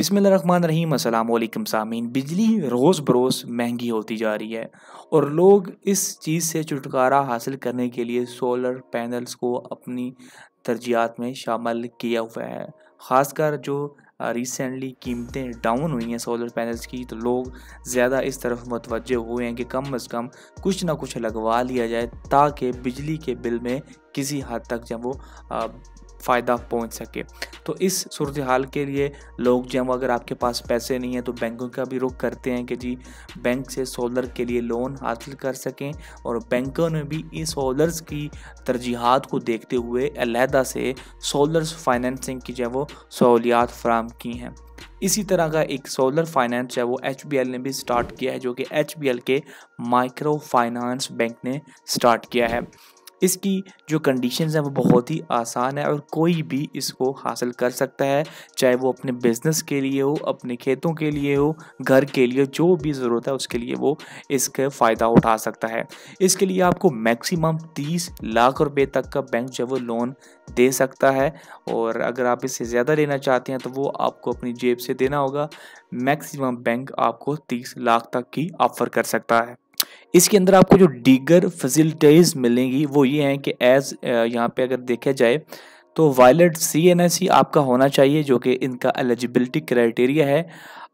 रही अलकम सामीन बिजली रोज़ बरोज़ महंगी होती जा रही है और लोग इस चीज़ से छुटकारा हासिल करने के लिए सोलर पैनल्स को अपनी तरजीहत में शामिल किया हुआ है ख़ासकर जो रिसेंटली कीमतें डाउन हुई हैं सोलर पैनल्स की तो लोग ज़्यादा इस तरफ मतवजह हुए हैं कि कम अज़ कम कुछ ना कुछ लगवा लिया जाए ताकि बिजली के बिल में किसी हद तक जब वो फ़ायदा पहुंच सके तो इस सूरत हाल के लिए लोग जो हैं अगर आपके पास पैसे नहीं हैं तो बैंकों का भी रुख करते हैं कि जी बैंक से सोलर के लिए लोन हासिल कर सकें और बैंकों ने भी इस सोलर्स की तरजीहत को देखते हुए अलहदा से सोलर्स फाइनेंसिंग की जो है वो सहूलियात फ्राहम की हैं इसी तरह का एक सोलर फाइनेंस है वो एच ने भी स्टार्ट किया है जो कि H K micro finance bank ने स्टार्ट किया है इसकी जो कंडीशंस हैं वो बहुत ही आसान है और कोई भी इसको हासिल कर सकता है चाहे वो अपने बिजनेस के लिए हो अपने खेतों के लिए हो घर के लिए जो भी ज़रूरत है उसके लिए वो इसका फ़ायदा उठा सकता है इसके लिए आपको मैक्सिमम तीस लाख रुपये तक का बैंक जो है वो लोन दे सकता है और अगर आप इससे ज़्यादा लेना चाहते हैं तो वो आपको अपनी जेब से देना होगा मैक्सिमम बैंक आपको तीस लाख तक की ऑफ़र कर सकता है इसके अंदर आपको जो डीगर फैसिलिटीज़ मिलेंगी वो ये हैं कि एज़ यहाँ पे अगर देखा जाए तो valid C N S C आपका होना चाहिए जो कि इनका एलिजिबिलिटी क्राइटेरिया है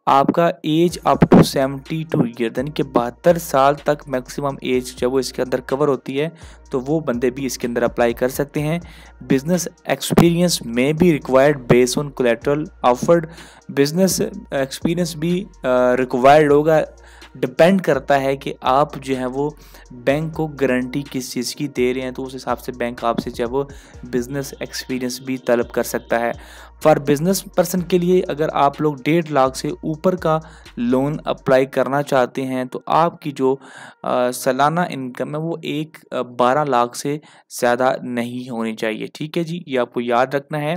आपका age up to seventy two year यानी कि बहत्तर साल तक मैक्सिमम एज जब वो इसके अंदर कवर होती है तो वो बंदे भी इसके अंदर अप्लाई कर सकते हैं बिजनेस एक्सपीरियंस में भी required base on collateral offered business experience भी रिक्वायर्ड होगा डिपेंड करता है कि आप जो है वो बैंक को गारंटी किस चीज़ की दे रहे हैं तो उस हिसाब से बैंक आपसे जो है वो बिज़नेस एक्सपीरियंस भी तलब कर सकता है फॉर बिज़नेस पर्सन के लिए अगर आप लोग डेढ़ लाख से ऊपर का लोन अप्लाई करना चाहते हैं तो आपकी जो सालाना इनकम है वो एक बारह लाख से ज़्यादा नहीं होनी चाहिए ठीक है जी ये आपको याद रखना है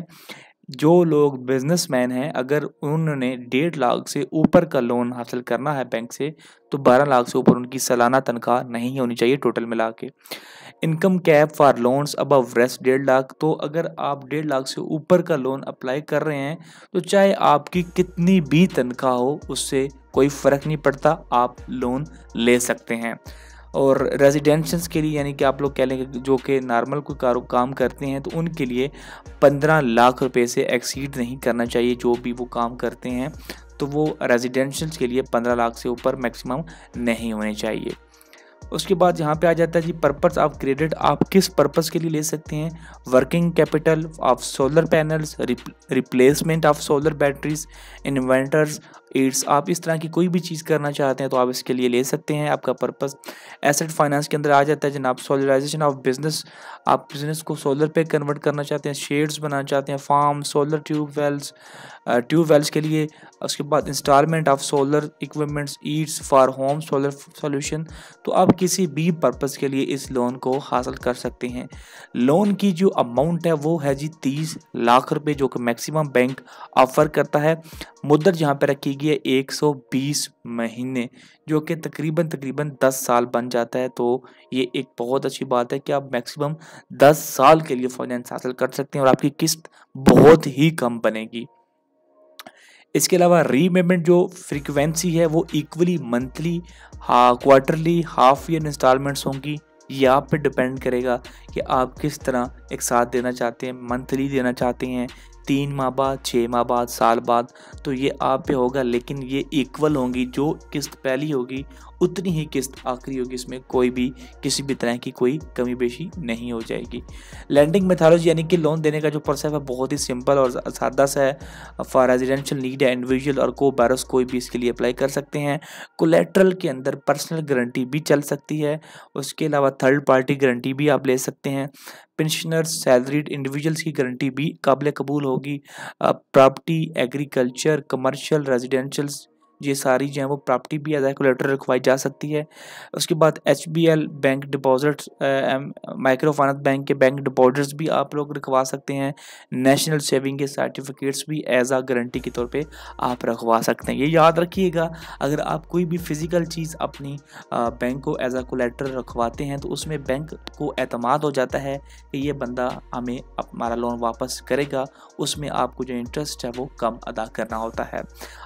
जो लोग बिजनेसमैन हैं अगर उन्होंने डेढ़ लाख से ऊपर का लोन हासिल करना है बैंक से तो बारह लाख से ऊपर उनकी सालाना तनख्वाह नहीं होनी चाहिए टोटल मिला के income cap for loans above rest डेढ़ लाख तो अगर आप डेढ़ लाख से ऊपर का लोन अप्लाई कर रहे हैं तो चाहे आपकी कितनी भी तनख्वाह हो उससे कोई फ़र्क नहीं पड़ता आप लोन ले सकते हैं और रेजिडेंशंस के लिए यानी कि आप लोग कह लेंगे जो कि नॉर्मल कोई कारो काम करते हैं तो उनके लिए पंद्रह लाख रुपए से एक्सीड नहीं करना चाहिए जो भी वो काम करते हैं तो वो रेजिडेंशल्स के लिए पंद्रह लाख से ऊपर मैक्सिमम नहीं होने चाहिए उसके बाद यहाँ पे आ जाता है जी पर्पस ऑफ क्रेडिट आप किस पर्पस के लिए ले सकते हैं working capital of solar panels replacement of solar batteries inverters aids आप इस तरह की कोई भी चीज़ करना चाहते हैं तो आप इसके लिए ले सकते हैं आपका पर्पस एसेट फाइनेंस के अंदर आ जाता है जनाब सोलराइजेशन ऑफ बिजनेस आप बिजनेस को सोलर पे कन्वर्ट करना चाहते हैं शेड्स बनाना चाहते हैं farm solar tube wells tube wells के लिए उसके बाद installment of solar equipments aids for home solar solution तो आप किसी भी पर्पस के लिए इस लोन को हासिल कर सकते हैं लोन की जो अमाउंट है वो है जी तीस लाख रुपए जो कि मैक्सिमम बैंक ऑफर करता है मुद्दत जहाँ पे रखी गई है 120 महीने जो कि तकरीबन तकरीबन 10 साल बन जाता है तो ये एक बहुत अच्छी बात है कि आप मैक्सिमम 10 साल के लिए फाइनेंस हासिल कर सकते हैं और आपकी किस्त बहुत ही कम बनेगी इसके अलावा रीपेमेंट जो फ्रीक्वेंसी है वो equally monthly quarterly half year installments होंगी ये आप पे डिपेंड करेगा कि आप किस तरह एक साथ देना चाहते हैं मंथली देना चाहते हैं तीन माह बाद छः माह बाद साल बाद तो ये आप पे होगा लेकिन ये इक्वल होंगी जो किस्त पहली होगी उतनी ही किस्त आखिरी होगी इसमें कोई भी किसी भी तरह की कोई कमी बेशी नहीं हो जाएगी लैंडिंग मेथालॉजी यानी कि लोन देने का जो प्रोसेस है बहुत ही सिंपल और सादा सा है फॉर रेजिडेंशियल नीड है इंडिविजुअल और को बैरस कोई भी इसके लिए अप्लाई कर सकते हैं कोलेट्रल के अंदर पर्सनल गारंटी भी चल सकती है उसके अलावा थर्ड पार्टी गारंटी भी आप ले सकते हैं पेंशनर्स सैलरीड इंडिविजुअल्स की गारंटी भी काबिल कबूल होगी प्रॉपर्टी एग्रीकल्चर कमर्शियल रेजिडेंशल्स ये सारी जो है वो प्रॉपर्टी भी एज ए कोलेटर रखवाई जा सकती है उसके बाद H B L bank deposit micro finance bank के बैंक डिपॉजिट्स भी आप लोग रखवा सकते हैं नेशनल सेविंग के सर्टिफिकेट्स भी एज आ गारंटी के तौर पे आप रखवा सकते हैं ये याद रखिएगा अगर आप कोई भी फिज़िकल चीज़ अपनी बैंक को एज आ कोलेटर रखवाते हैं तो उसमें बैंक को अतमाद हो जाता है कि ये बंदा हमें हमारा लोन वापस करेगा उसमें आपको जो इंटरेस्ट है वो कम अदा करना होता है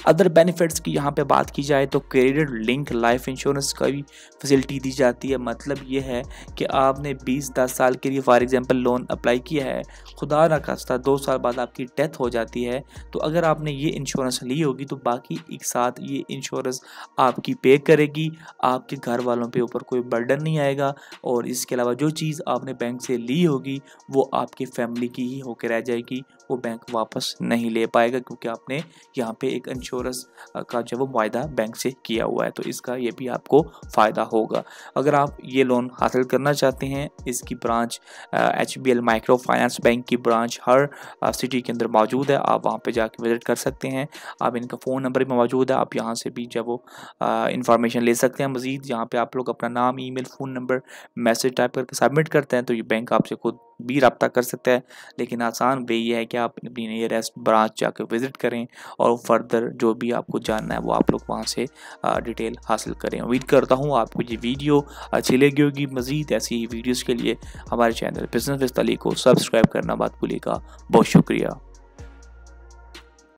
अदर बेनिफिट्स की यहाँ पे बात की जाए तो क्रेडिट लिंक लाइफ इंश्योरेंस का भी फैसिलिटी दी जाती है मतलब ये है कि आपने 20 दस साल के लिए फॉर एग्जांपल लोन अप्लाई किया है खुदा ना खास्ता दो साल बाद आपकी डेथ हो जाती है तो अगर आपने ये इंश्योरेंस ली होगी तो बाकी एक साथ ये इंश्योरेंस आपकी पे करेगी आपके घर वालों के ऊपर कोई बर्डन नहीं आएगा और इसके अलावा जो चीज़ आपने बैंक से ली होगी वो आपकी फैमिली की ही होकर रह जाएगी वो बैंक वापस नहीं ले पाएगा क्योंकि आपने यहाँ पे एक इंश्योरेंस का है वो वायदा बैंक से किया हुआ है तो इसका ये भी आपको फ़ायदा होगा अगर आप ये लोन हासिल करना चाहते हैं इसकी branch H B L micro finance bank की ब्रांच हर सिटी के अंदर मौजूद है आप वहाँ पर जाके विज़िट कर सकते हैं आप इनका फ़ोन नंबर भी मौजूद है आप यहाँ से भी जब वो इंफॉर्मेशन ले सकते हैं मज़ीद यहाँ पर आप लोग अपना नाम email phone number message type करके सबमिट करते हैं तो ये बैंक आपसे खुद भी रबता कर सकता है लेकिन आसान वे ये है कि आप अपनी नियरेस्ट ब्रांच जाकर विज़िट करें और फर्दर जो भी आपको जानना है वो आप लोग वहाँ से डिटेल हासिल करें उम्मीद करता हूँ आपको ये वीडियो अच्छी लगी होगी मज़ीद ऐसी ही वीडियोज़ के लिए हमारे चैनल बिजनेस विस्तली को सब्सक्राइब करना बात भूलिएगा बहुत शुक्रिया